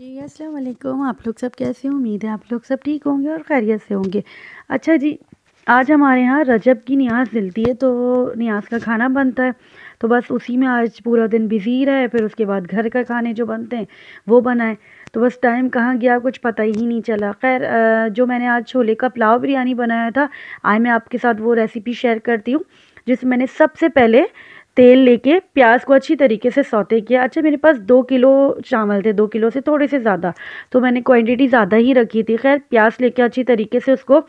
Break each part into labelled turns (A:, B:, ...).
A: जी अस्सलाम आप लोग सब कैसे उम्मीद है आप लोग सब ठीक होंगे और खैरियत से होंगे अच्छा जी आज हमारे यहाँ रजब की न्याज मिलती है तो न्याज का खाना बनता है तो बस उसी में आज पूरा दिन बिजी रहे फिर उसके बाद घर का खाने जो बनते हैं वो बनाए तो बस टाइम कहाँ गया कुछ पता ही नहीं चला खैर जो मैंने आज छोले का पुलाव बिरयानी बनाया था आज मैं आपके साथ वो रेसिपी शेयर करती हूँ जिसमें मैंने सबसे पहले तेल लेके प्याज को अच्छी तरीके से सौते किया अच्छा मेरे पास दो किलो चावल थे दो किलो से थोड़े से ज़्यादा तो मैंने क्वांटिटी ज़्यादा ही रखी थी खैर प्याज लेके अच्छी तरीके से उसको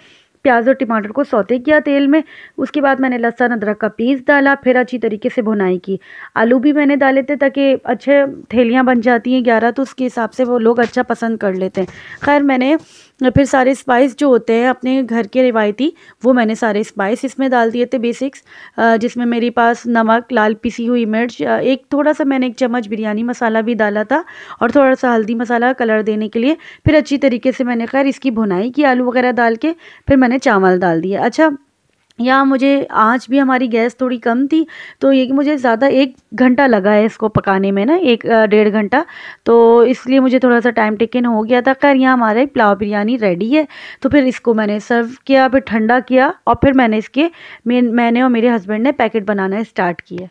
A: प्याज और टमाटर को सौते किया तेल में उसके बाद मैंने लहसुन अदरक का पीस डाला फिर अच्छी तरीके से भुनाई की आलू भी मैंने डाले थे ताकि अच्छे थैलियाँ बन जाती हैं ग्यारह तो उसके हिसाब से वो लोग अच्छा पसंद कर लेते हैं खैर मैंने फिर सारे स्पाइस जो होते हैं अपने घर के रिवायती वो मैंने सारे स्पाइस इसमें डाल दिए थे बेसिक्स जिसमें मेरे पास नमक लाल पिसी हुई मिर्च एक थोड़ा सा मैंने एक चम्मच बिरयानी मसाला भी डाला था और थोड़ा सा हल्दी मसाला कलर देने के लिए फिर अच्छी तरीके से मैंने खैर इसकी भुनाई की आलू वगैरह डाल के फिर मैंने चावल डाल दिया अच्छा या मुझे आँच भी हमारी गैस थोड़ी कम थी तो ये कि मुझे ज़्यादा एक घंटा लगा है इसको पकाने में ना एक डेढ़ घंटा तो इसलिए मुझे थोड़ा सा टाइम टेकन हो गया था खैर यहाँ हमारे पुलाव बिरयानी रेडी है तो फिर इसको मैंने सर्व किया फिर ठंडा किया और फिर मैंने इसके मैंने और मेरे हस्बैंड ने पैकेट बनाना स्टार्ट किया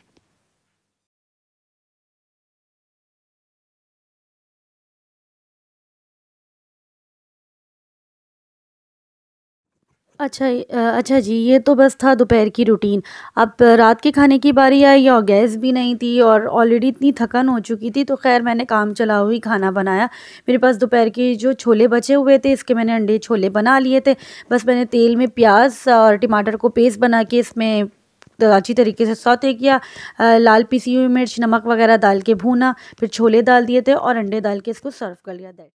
A: अच्छा अच्छा जी, ये तो बस था दोपहर की रूटीन। अब रात के खाने की बारी आई और गैस भी नहीं थी और ऑलरेडी इतनी थकन हो चुकी थी, तो खैर मैंने काम चला हुई खाना बनाया। मेरे पास दोपहर के जो छोले बचे हुए थे, इसके मैंने अंडे छोले बना लिए थे। बस मैंने तेल में प्याज़ और टमाटर को पेस्ट बना के इसमें अच्छी तरीके से सौते किया। लाल पीसी हुई मिर्च, नमक वगैरह डाल के भूना, फिर छोले डाल दिए थे और अंडे डाल के इसको सर्व
B: कर लिया दैट